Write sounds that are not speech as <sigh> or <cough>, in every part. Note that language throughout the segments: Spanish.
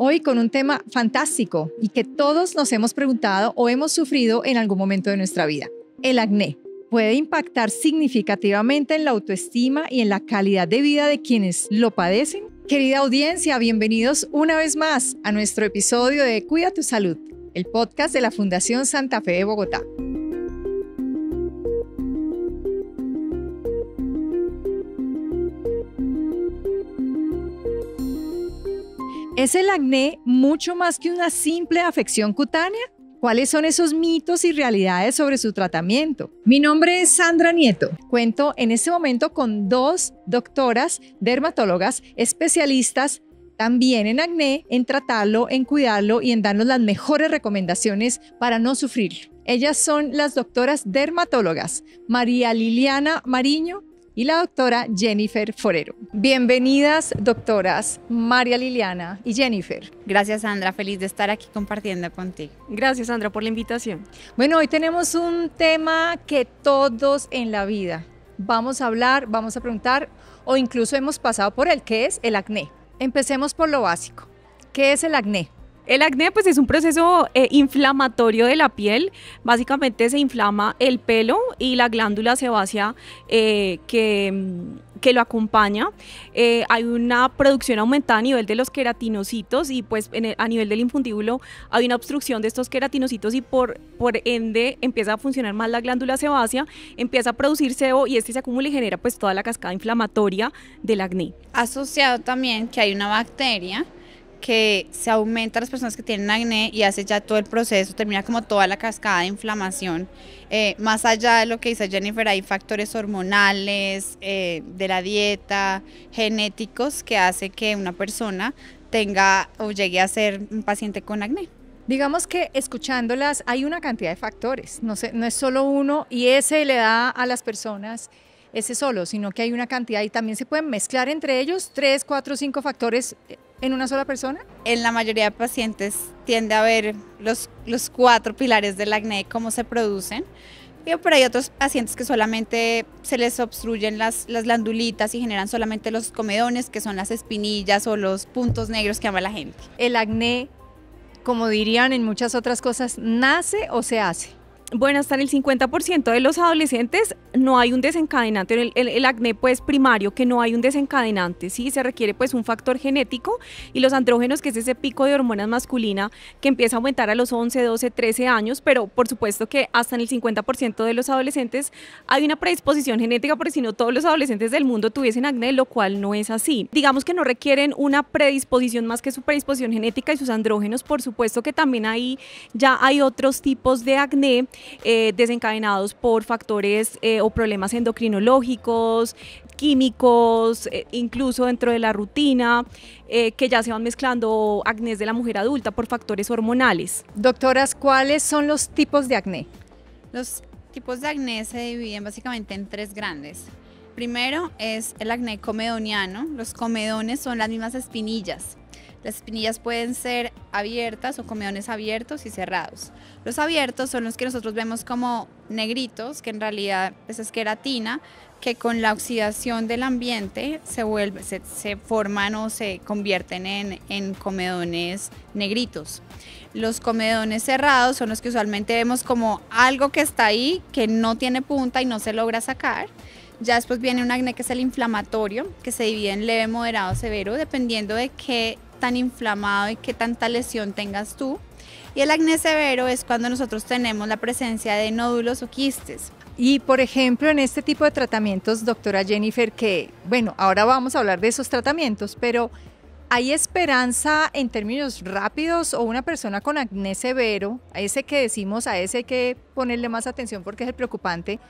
Hoy con un tema fantástico y que todos nos hemos preguntado o hemos sufrido en algún momento de nuestra vida, el acné. Puede impactar significativamente en la autoestima y en la calidad de vida de quienes lo padecen. Querida audiencia, bienvenidos una vez más a nuestro episodio de Cuida tu Salud, el podcast de la Fundación Santa Fe de Bogotá. ¿Es el acné mucho más que una simple afección cutánea? ¿Cuáles son esos mitos y realidades sobre su tratamiento? Mi nombre es Sandra Nieto. Cuento en este momento con dos doctoras dermatólogas especialistas también en acné, en tratarlo, en cuidarlo y en darnos las mejores recomendaciones para no sufrir. Ellas son las doctoras dermatólogas María Liliana Mariño y la doctora Jennifer Forero. Bienvenidas, doctoras María Liliana y Jennifer. Gracias, Sandra. Feliz de estar aquí compartiendo contigo. Gracias, Sandra, por la invitación. Bueno, hoy tenemos un tema que todos en la vida vamos a hablar, vamos a preguntar o incluso hemos pasado por él, que es el acné. Empecemos por lo básico. ¿Qué es el acné? El acné pues es un proceso eh, inflamatorio de la piel, básicamente se inflama el pelo y la glándula sebácea eh, que, mm, que, lo acompaña. Eh, hay una producción aumentada a nivel de los queratinocitos y pues e, a nivel del infundíbulo hay una obstrucción de estos queratinocitos y por, ende empieza a funcionar mal la glándula sebácea, empieza a producir sebo y este se acumula y genera pues toda la cascada inflamatoria del acné. Asociado también que hay una bacteria que se aumenta las personas que tienen acné y hace ya todo el proceso, termina como toda la cascada de inflamación. Eh, más allá de lo que dice Jennifer, hay factores hormonales, eh, de la dieta, genéticos, que hace que una persona tenga o llegue a ser un paciente con acné. Digamos que escuchándolas hay una cantidad de factores, no, sé no es solo uno y ese le da a las personas ese solo, sino que hay una cantidad y también se pueden mezclar entre ellos tres, cuatro, cinco factores eh, en una sola persona? En la mayoría de pacientes tiende a ver los, los cuatro pilares del acné, cómo se producen. Pero hay otros pacientes que solamente se les obstruyen las, las glandulitas y generan solamente los comedones, que son las espinillas o los puntos negros que ama la gente. ¿El acné, como dirían en muchas otras cosas, nace o se hace? bueno, hasta en el 50% de los adolescentes no hay un desencadenante, el, acné pues primario, que no hay un desencadenante, sí, se requiere pues un factor genético y los andrógenos, que es ese pico de hormonas masculina que empieza a aumentar a los 11, 12, 13 años, pero por supuesto que hasta en el 50% de los adolescentes hay una predisposición genética, porque si no todos los adolescentes del mundo tuviesen acné, lo cual no es así. Digamos que no requieren una predisposición más que su predisposición genética y sus andrógenos, por supuesto que también ahí ya hay otros tipos de acné eh, desencadenados por factores eh, o problemas endocrinológicos, químicos, eh, incluso dentro de la rutina, que ya se van mezclando acné de la mujer adulta por factores hormonales. Doctoras, ¿cuáles son los tipos de acné? Los tipos de acné se dividen básicamente en tres grandes. Primero es el acné comedoniano. Los comedones son las mismas espinillas las espinillas pueden ser abiertas o comedones abiertos y cerrados. Los abiertos son los que nosotros vemos como negritos, que en realidad pues, es queratina, que con la oxidación del ambiente se, vuelve, se, forman o se convierten en, en, comedones negritos. Los comedones cerrados son los que usualmente vemos como algo que está ahí, que no tiene punta y no se logra sacar. Ya después viene un acné que es el inflamatorio, que se divide en leve, moderado, severo, dependiendo de qué tan inflamado y qué tanta lesión tengas tú. Y el acné severo es cuando nosotros tenemos la presencia de nódulos o quistes. Y por ejemplo, en este tipo de tratamientos, doctora Jennifer, que bueno, ahora vamos a hablar de esos tratamientos, pero ¿hay esperanza en términos rápidos o una persona con acné severo, a ese que decimos, a ese hay que ponerle más atención porque es el preocupante,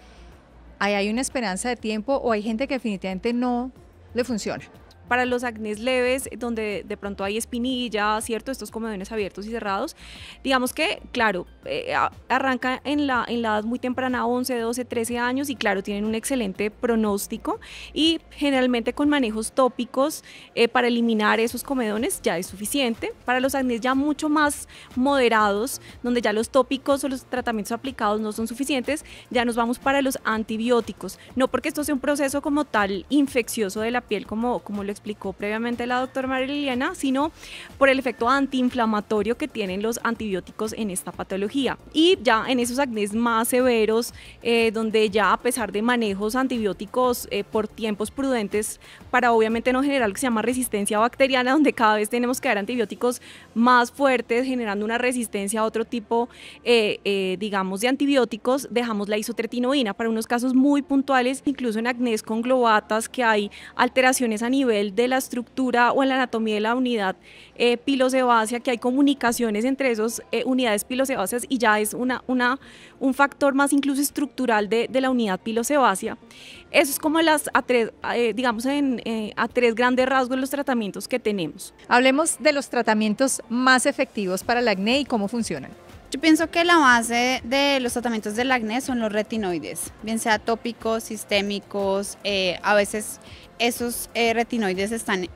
¿hay, hay una esperanza de tiempo o hay gente que definitivamente no le funciona? Para los acnés leves, donde de pronto hay espinilla, ¿cierto? Estos comedones abiertos y cerrados, digamos que, claro, eh, arranca en la, en edad muy temprana, 11, 12, 13 años, y claro, tienen un excelente pronóstico y generalmente con manejos tópicos eh, para eliminar esos comedones ya es suficiente. Para los acnés ya mucho más moderados, donde ya los tópicos o los tratamientos aplicados no son suficientes, ya nos vamos para los antibióticos. No porque esto sea un proceso como tal infeccioso de la piel, como, como lo explicó previamente la doctora Marilena, sino por el efecto antiinflamatorio que tienen los antibióticos en esta patología. Y ya en esos acnés más severos, eh, donde ya a pesar de manejos antibióticos eh, por tiempos prudentes, para obviamente no generar lo que se llama resistencia bacteriana, <laughs> donde cada vez tenemos que dar antibióticos más fuertes, generando una resistencia a otro tipo, eh, digamos, de antibióticos, dejamos la isotretinoína para unos casos muy puntuales, incluso en acnés con globatas que hay alteraciones a nivel de la estructura o en la anatomía de la unidad eh, que hay comunicaciones entre esas eh, unidades pilosebáceas y ya es una, una, un factor más incluso estructural de, la unidad pilosebácea. Eso es como las, a tres, eh, digamos, eh, a tres grandes rasgos los tratamientos que tenemos. Hablemos de los tratamientos más efectivos para el acné y cómo funcionan. Yo pienso que la base de los tratamientos del acné son los retinoides, bien sea tópicos, sistémicos, eh, a veces esos eh, retinoides están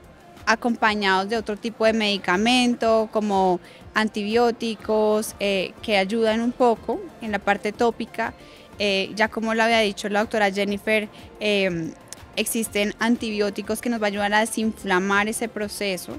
acompañados de otro tipo de medicamento como antibióticos eh, que ayudan un poco en la parte tópica. ya como lo había dicho la doctora Jennifer, existen antibióticos que nos van a ayudar a desinflamar ese proceso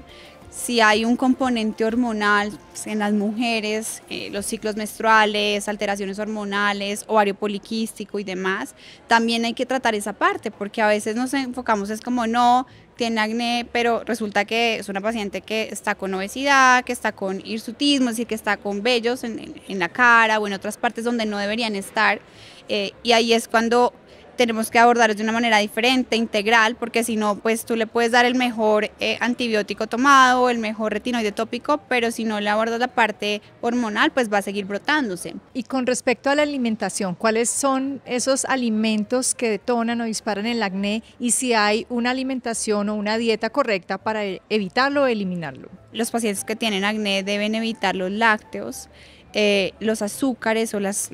si hay un componente hormonal en las mujeres, eh, los ciclos menstruales, alteraciones hormonales, ovario poliquístico y demás, también hay que tratar esa parte, porque a veces nos enfocamos, es como no, tiene acné, pero resulta que es una paciente que está con obesidad, que está con hirsutismo, es decir, que está con vellos en, la cara o en otras partes donde no deberían estar. Eh, y ahí es cuando tenemos que abordarlos de una manera diferente, integral, porque si no, pues tú le puedes dar el mejor eh, antibiótico tomado, el mejor retinoide tópico, pero si no le abordas la parte hormonal, pues va a seguir brotándose. Y con respecto a la alimentación, ¿cuáles son esos alimentos que detonan o disparan el acné y si hay una alimentación o una dieta correcta para evitarlo o eliminarlo? Los pacientes que tienen acné deben evitar los lácteos, eh, los azúcares o las,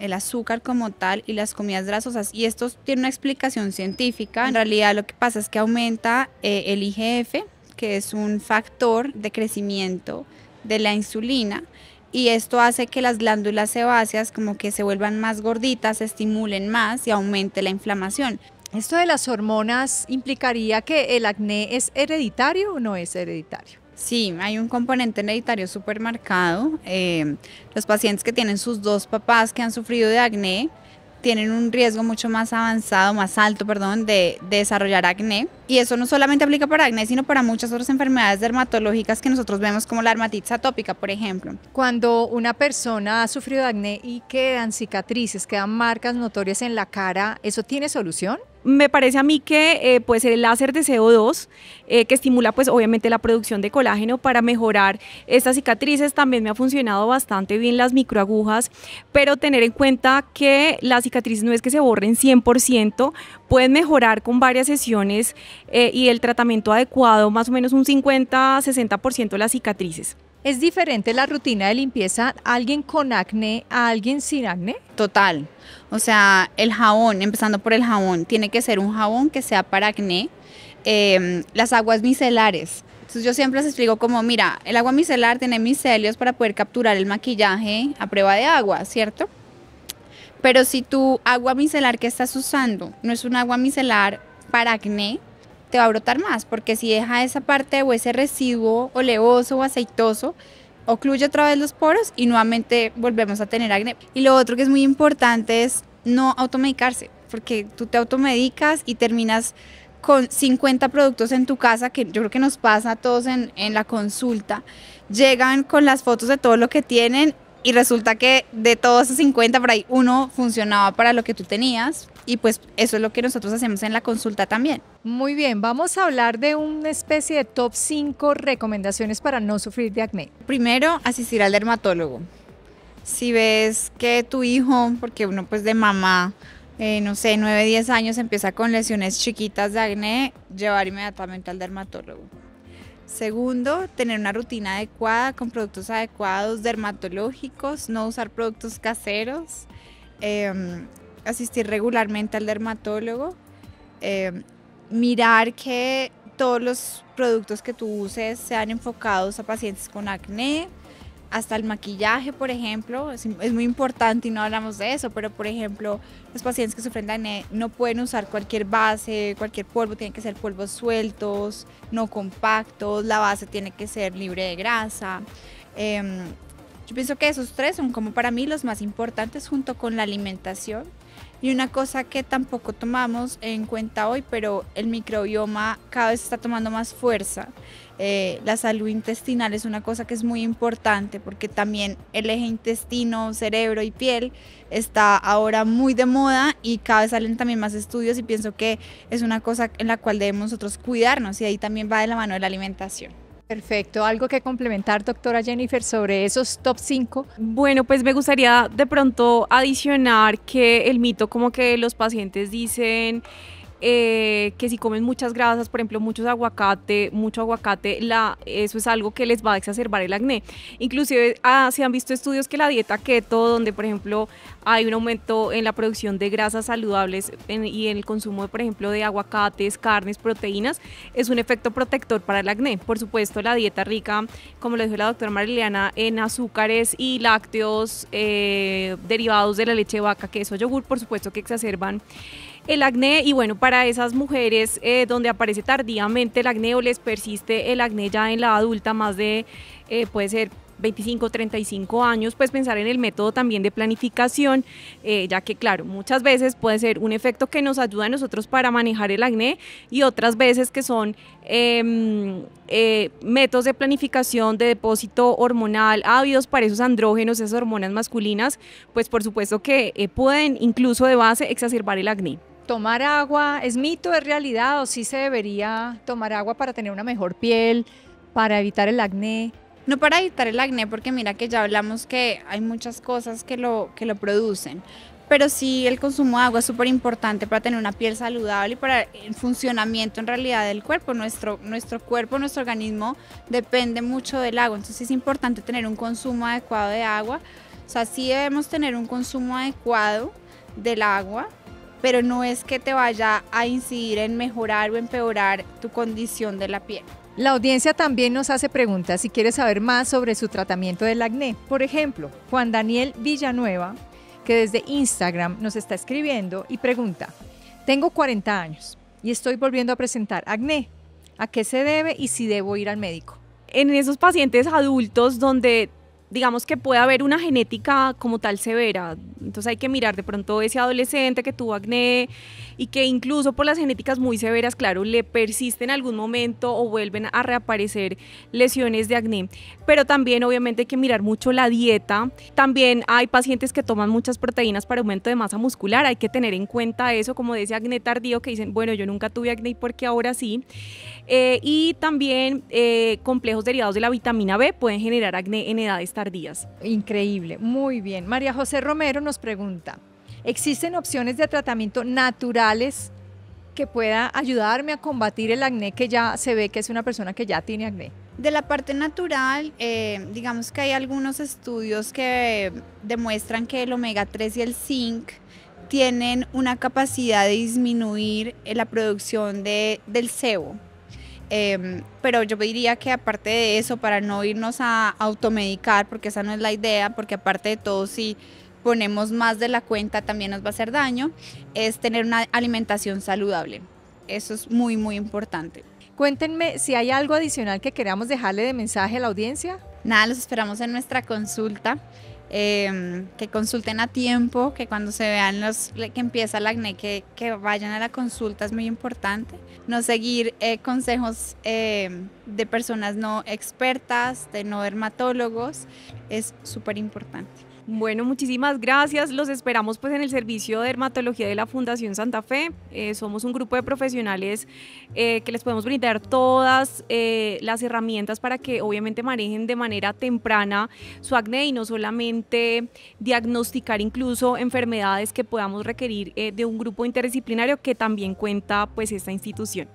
el azúcar como tal y las comidas grasosas. Y esto tiene una explicación científica. En realidad lo que pasa es que aumenta eh, el IGF, que es un factor de crecimiento de la insulina. Y esto hace que las glándulas sebáceas como que se vuelvan más gorditas, se estimulen más y aumente la inflamación. ¿Esto de las hormonas implicaría que el acné es hereditario o no es hereditario? Sí, hay un componente hereditario súper marcado. Eh, los pacientes que tienen sus dos papás que han sufrido de acné tienen un riesgo mucho más avanzado, más alto, perdón, de desarrollar acné. Y eso no solamente aplica para acné, sino para muchas otras enfermedades dermatológicas que nosotros vemos como la dermatitis atópica, por ejemplo. Cuando una persona ha sufrido acné y quedan cicatrices, quedan marcas notorias en la cara, ¿eso tiene solución? me parece a mí que eh, pues el láser de CO2 eh, que estimula pues obviamente la producción de colágeno para mejorar estas cicatrices también me ha funcionado bastante bien las microagujas pero tener en cuenta que las cicatrices no es que se borren 100% pueden mejorar con varias sesiones eh, y el tratamiento adecuado, más o menos un 50-60% de las cicatrices. ¿Es diferente la rutina de limpieza alguien con acné a alguien sin acné? Total. O sea, el jabón, empezando por el jabón, tiene que ser un jabón que sea para acné. Em, las aguas micelares. Entonces yo siempre les explico como, mira, el agua micelar tiene micelios para poder capturar el maquillaje a prueba de agua, ¿cierto? Pero si tu agua micelar que estás usando no es un agua micelar para acné, te va a brotar más, porque si deja esa parte o ese residuo oleoso o aceitoso, ocluye otra vez los poros y nuevamente volvemos a tener acné. Y lo otro que es muy importante es no automedicarse, porque tú te automedicas y terminas con 50 productos en tu casa, que yo creo que nos pasa a todos en, en la consulta, llegan con las fotos de todo lo que tienen y resulta que de todos esos 50 por ahí uno funcionaba para lo que tú tenías y pues eso es lo que nosotros hacemos en la consulta también. Muy bien, vamos a hablar de una especie de top 5 recomendaciones para no sufrir de acné. Primero, asistir al dermatólogo. Si ves que tu hijo, porque uno pues de mamá, eh, no sé, 9, 10 años empieza con lesiones chiquitas de acné, llevar inmediatamente al dermatólogo. Segundo, tener una rutina adecuada con productos adecuados dermatológicos, no usar productos caseros, em, asistir regularmente al dermatólogo, em, mirar que todos los productos que tú uses sean enfocados a pacientes con acné, hasta el maquillaje, por ejemplo, es, muy importante y no hablamos de eso, pero por ejemplo, los pacientes que sufren de no pueden usar cualquier base, cualquier polvo, tienen que ser polvos sueltos, no compactos, la base tiene que ser libre de grasa. Em, yo pienso que esos tres son como para mí los más importantes junto con la alimentación, y una cosa que tampoco tomamos en cuenta hoy, pero el microbioma cada vez está tomando más fuerza. Eh, la salud intestinal es una cosa que es muy importante porque también el eje intestino, cerebro y piel está ahora muy de moda y cada vez salen también más estudios y pienso que es una cosa en la cual debemos nosotros cuidarnos y ahí también va de la mano de la alimentación. Perfecto. ¿Algo que complementar, doctora Jennifer, sobre esos top 5? Bueno, pues me gustaría de pronto adicionar que el mito como que los pacientes dicen... Eh, que si comen muchas grasas, por ejemplo, muchos aguacate, mucho aguacate, eso es algo que les va a exacerbar el acné. Inclusive ah, se han visto estudios que la dieta keto, donde por ejemplo hay un aumento en la producción de grasas saludables y en el consumo, por ejemplo, de aguacates, carnes, proteínas, es un efecto protector para el acné. Por supuesto, la dieta rica, como lo dijo la doctora Mariliana, en azúcares y lácteos eh, derivados de la leche de vaca, queso, yogur, por supuesto que exacerban el acné y bueno, para esas mujeres eh, donde aparece tardíamente el acné o les persiste el acné ya en la adulta más de, eh, puede ser 25, 35 años, pues pensar en el método también de planificación, eh, ya que claro, muchas veces puede ser un efecto que nos ayuda a nosotros para manejar el acné y otras veces que son em, métodos de planificación de depósito hormonal ávidos para esos andrógenos, esas hormonas masculinas, pues por supuesto que pueden incluso de base exacerbar el acné tomar agua es mito, es realidad o sí se debería tomar agua para tener una mejor piel, para evitar el acné? No para evitar el acné, porque mira que ya hablamos que hay muchas cosas que lo, que lo producen. Pero sí, el consumo de agua es súper importante para tener una piel saludable y para el funcionamiento en realidad del cuerpo. Nuestro, nuestro cuerpo, nuestro organismo depende mucho del agua. Entonces es importante tener un consumo adecuado de agua. O sea, sí debemos tener un consumo adecuado del agua, pero no es que te vaya a incidir en mejorar o empeorar tu condición de la piel. La audiencia también nos hace preguntas si quiere saber más sobre su tratamiento del acné. Por ejemplo, Juan Daniel Villanueva, que desde Instagram nos está escribiendo y pregunta, tengo 40 años y estoy volviendo a presentar acné. ¿A qué se debe y si debo ir al médico? En esos pacientes adultos donde digamos que puede haber una genética como tal severa. Entonces hay que mirar de pronto ese adolescente que tuvo acné y que incluso por las genéticas muy severas, claro, le persiste en algún momento o vuelven a reaparecer lesiones de acné. Pero también obviamente hay que mirar mucho la dieta. También hay pacientes que toman muchas proteínas para aumento de masa muscular. Hay que tener en cuenta eso, como de ese acné tardío que dicen, bueno, yo nunca tuve acné porque ahora sí. Eh, y también eh, complejos derivados de la vitamina B pueden generar acné en edad días. Increíble, muy bien. María José Romero nos pregunta, ¿existen opciones de tratamiento naturales que pueda ayudarme a combatir el acné que ya se ve que es una persona que ya tiene acné? De la parte natural, eh, digamos que hay algunos estudios que demuestran que el omega 3 y el zinc tienen una capacidad de disminuir eh, la producción de, del sebo, Em, pero yo diría que aparte de eso, para no irnos a automedicar, porque esa no es la idea, porque aparte de todo, si ponemos más de la cuenta también nos va a hacer daño, es tener una alimentación saludable. Eso es muy, muy importante. Cuéntenme si hay algo adicional que queramos dejarle de mensaje a la audiencia. Nada, los esperamos en nuestra consulta. Em, que consulten a tiempo, que cuando se vean los, que empieza el acné, que, vayan a la consulta es muy importante. No seguir eh, consejos em, de personas no expertas, de no dermatólogos, es súper importante. Bueno, muchísimas gracias. Los esperamos pues en el servicio de dermatología de la Fundación Santa Fe. Eh, somos un grupo de profesionales eh, que les podemos brindar todas eh, las herramientas para que obviamente manejen de manera temprana su acné y no solamente diagnosticar incluso enfermedades que podamos requerir de un grupo interdisciplinario que también cuenta pues esta institución.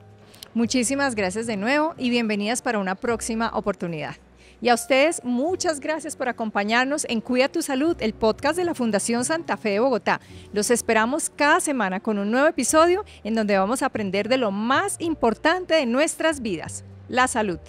Muchísimas gracias de nuevo y bienvenidas para una próxima oportunidad. Y a ustedes, muchas gracias por acompañarnos en Cuida tu Salud, el podcast de la Fundación Santa Fe de Bogotá. Los esperamos cada semana con un nuevo episodio en donde vamos a aprender de lo más importante de nuestras vidas, la salud.